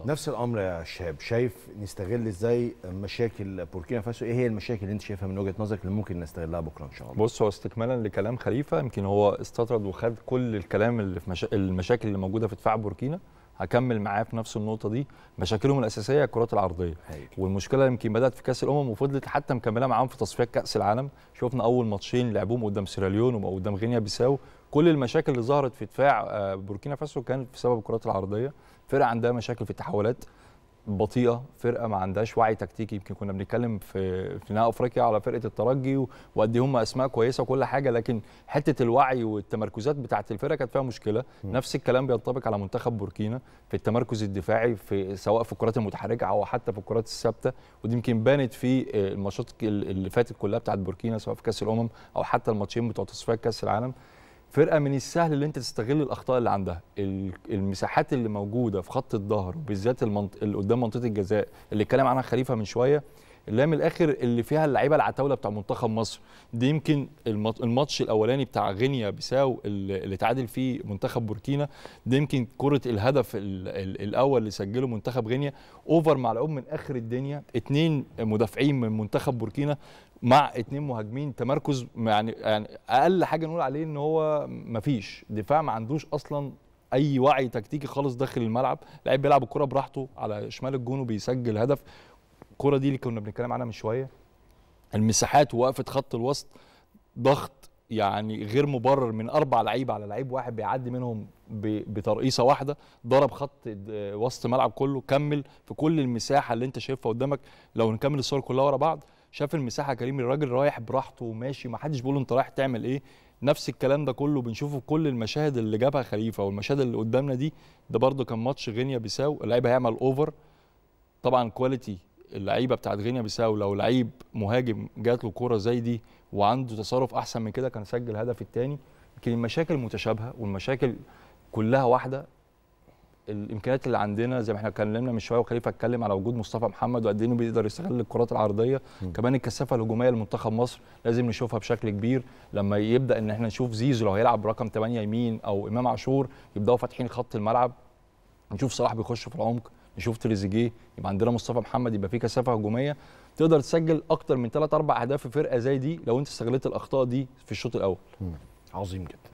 خلاص نفس الامر يا شهاب شايف نستغل ازاي مشاكل بوركينا فاسو ايه هي المشاكل اللي انت شايفها من وجهه نظرك اللي ممكن نستغلها بكره ان شاء الله بص هو استكمالا لكلام خليفه يمكن هو استطرد وخد كل الكلام اللي في مشا... المشاكل اللي موجوده في دفاع بوركينا هكمل معاه في نفس النقطه دي مشاكلهم الاساسيه الكرات العرضيه هيك. والمشكله يمكن بدات في كاس الامم وفضلت حتى مكمله معاهم في تصفيات كاس العالم شفنا اول ماتشين لعبوهم قدام سيراليون وقدام غينيا بيساو كل المشاكل اللي ظهرت في دفاع آه، بوركينا فاسو كانت بسبب الكرات العرضيه فرقه عندها مشاكل في التحولات بطيئه فرقه ما عندهاش وعي تكتيكي يمكن كنا بنتكلم في في نهائي افريقيا على فرقه الترجي وقد إيه هم اسماء كويسه وكل حاجه لكن حته الوعي والتمركزات بتاعت الفرقه كانت فيها مشكله م. نفس الكلام بينطبق على منتخب بوركينا في التمركز الدفاعي في سواء في الكرات المتحركه او حتى في الكرات الثابته ودي يمكن بانت في آه، الماتشات اللي فاتت كلها بتاعت بوركينا سواء في كاس الامم او حتى الماتشين بتوع تصفيات كاس العالم فرقه من السهل اللي انت تستغل الاخطاء اللي عندها المساحات اللي موجوده في خط الظهر وبالذات المنط... اللي قدام منطقه الجزاء اللي اتكلم عنها خليفه من شويه اللي من الاخر اللي فيها اللعيبه العتاوله بتاع منتخب مصر دي يمكن الماتش الاولاني بتاع غينيا بيساو اللي تعادل فيه منتخب بوركينا دي يمكن كره الهدف الاول اللي سجله منتخب غينيا اوفر ملعوب من اخر الدنيا اثنين مدافعين من منتخب بوركينا مع اثنين مهاجمين تمركز يعني يعني اقل حاجه نقول عليه ان هو مفيش دفاع ما عندوش اصلا اي وعي تكتيكي خالص داخل الملعب لعيب بيلعب الكره براحته على شمال الجون وبيسجل هدف الكره دي اللي كنا بنتكلم عنها من شويه المساحات ووقفه خط الوسط ضغط يعني غير مبرر من اربع لعيبه على لعيب واحد بيعدي منهم بترقيصه واحده ضرب خط وسط الملعب كله كمل في كل المساحه اللي انت شايفها قدامك لو نكمل الصور كلها ورا بعض شاف المساحه كريم الراجل رايح براحته وماشي ما حدش بيقول انت رايح تعمل ايه نفس الكلام ده كله بنشوفه في كل المشاهد اللي جابها خليفه والمشاهد اللي قدامنا دي ده برده كان ماتش غينيا بيساو اللعيب هيعمل اوفر طبعا كواليتي اللعيبه بتاعت غينيا بيساو لو لعيب مهاجم جات له كوره زي دي وعنده تصرف احسن من كده كان سجل الهدف الثاني لكن المشاكل متشابهه والمشاكل كلها واحده الامكانيات اللي عندنا زي ما احنا اتكلمنا من شويه وخليفه اتكلم على وجود مصطفى محمد وقد ايه بيقدر يستغل الكرات العرضيه م. كمان الكثافه الهجوميه لمنتخب مصر لازم نشوفها بشكل كبير لما يبدا ان احنا نشوف زيزو لو هيلعب رقم 8 يمين او امام عاشور يبداوا فاتحين خط الملعب نشوف صلاح بيخش في العمق نشوف تريزيجيه يبقى عندنا مصطفى محمد يبقى في كثافه هجوميه تقدر تسجل اكتر من 3 4 اهداف في فرقه زي دي لو انت استغلت الاخطاء دي في الشوط الاول عظيم جدا